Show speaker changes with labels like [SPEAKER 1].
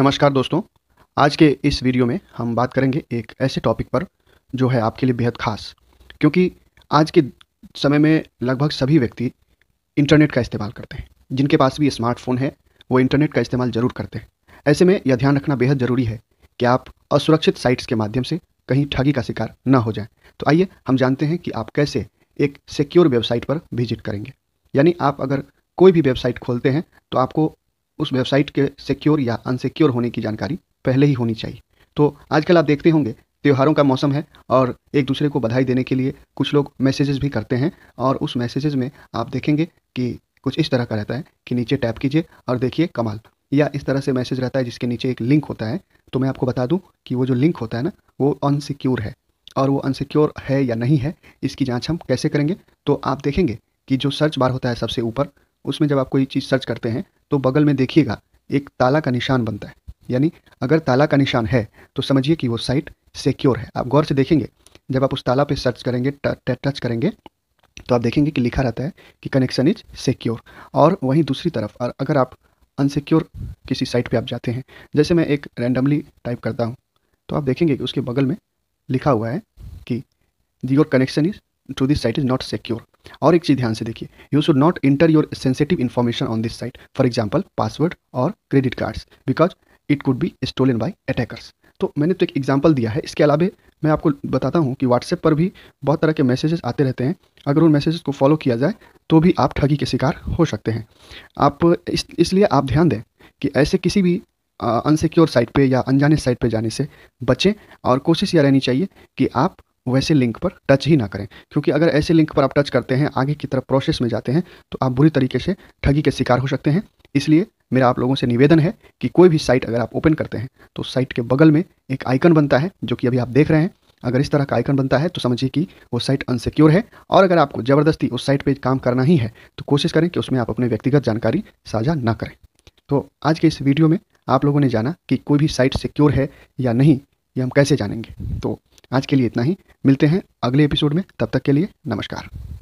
[SPEAKER 1] नमस्कार दोस्तों आज के इस वीडियो में हम बात करेंगे एक ऐसे टॉपिक पर जो है आपके लिए बेहद ख़ास क्योंकि आज के समय में लगभग सभी व्यक्ति इंटरनेट का इस्तेमाल करते हैं जिनके पास भी स्मार्टफोन है वो इंटरनेट का इस्तेमाल ज़रूर करते हैं ऐसे में यह ध्यान रखना बेहद ज़रूरी है कि आप असुरक्षित साइट्स के माध्यम से कहीं ठगी का शिकार न हो जाए तो आइए हम जानते हैं कि आप कैसे एक सिक्योर वेबसाइट पर विजिट करेंगे यानी आप अगर कोई भी वेबसाइट खोलते हैं तो आपको उस वेबसाइट के सिक्योर या अनसिक्योर होने की जानकारी पहले ही होनी चाहिए तो आजकल आप देखते होंगे त्योहारों का मौसम है और एक दूसरे को बधाई देने के लिए कुछ लोग मैसेजेस भी करते हैं और उस मैसेजेस में आप देखेंगे कि कुछ इस तरह का रहता है कि नीचे टैप कीजिए और देखिए कमाल या इस तरह से मैसेज रहता है जिसके नीचे एक लिंक होता है तो मैं आपको बता दूं कि वो जो लिंक होता है ना वो अनसिक्योर है और वो अनसिक्योर है या नहीं है इसकी जांच हम कैसे करेंगे तो आप देखेंगे कि जो सर्च बार होता है सबसे ऊपर उसमें जब आप कोई चीज़ सर्च करते हैं तो बगल में देखिएगा एक ताला का निशान बनता है यानी अगर ताला का निशान है तो समझिए कि वो साइट सिक्योर है आप गौर से देखेंगे जब आप उस ताला पे सर्च करेंगे टच करेंगे तो आप देखेंगे कि लिखा रहता है कि कनेक्शन इज सिक्योर और वहीं दूसरी तरफ और अगर आप अनसिक्योर किसी साइट पे आप जाते हैं जैसे मैं एक रैंडमली टाइप करता हूँ तो आप देखेंगे कि उसके बगल में लिखा हुआ है कि your connection is to this site is not secure और एक चीज़ ध्यान से देखिए you should not enter your sensitive information on this site for example password और credit cards because it could be stolen by attackers तो मैंने तो एक एग्जाम्पल दिया है इसके अलावा मैं आपको बताता हूँ कि व्हाट्सएप पर भी बहुत तरह के मैसेजेस आते रहते हैं अगर उन मैसेजेस को फॉलो किया जाए तो भी आप ठगी के शिकार हो सकते हैं आप इस, इसलिए आप ध्यान दें कि ऐसे किसी भी अनसिक्योर साइट पे या अनजाने साइट पे जाने से बचें और कोशिश यह रहनी चाहिए कि आप वैसे लिंक पर टच ही ना करें क्योंकि अगर ऐसे लिंक पर आप टच करते हैं आगे की तरफ प्रोसेस में जाते हैं तो आप बुरी तरीके से ठगी के शिकार हो सकते हैं इसलिए मेरा आप लोगों से निवेदन है कि कोई भी साइट अगर आप ओपन करते हैं तो साइट के बगल में एक आइकन बनता है जो कि अभी आप देख रहे हैं अगर इस तरह का आइकन बनता है तो समझिए कि वो साइट अनसिक्योर है और अगर आपको ज़बरदस्ती उस साइट पर काम करना ही है तो कोशिश करें कि उसमें आप अपने व्यक्तिगत जानकारी साझा ना करें तो आज के इस वीडियो में आप लोगों ने जाना कि कोई भी साइट सिक्योर है या नहीं ये हम कैसे जानेंगे तो आज के लिए इतना ही मिलते हैं अगले एपिसोड में तब तक के लिए नमस्कार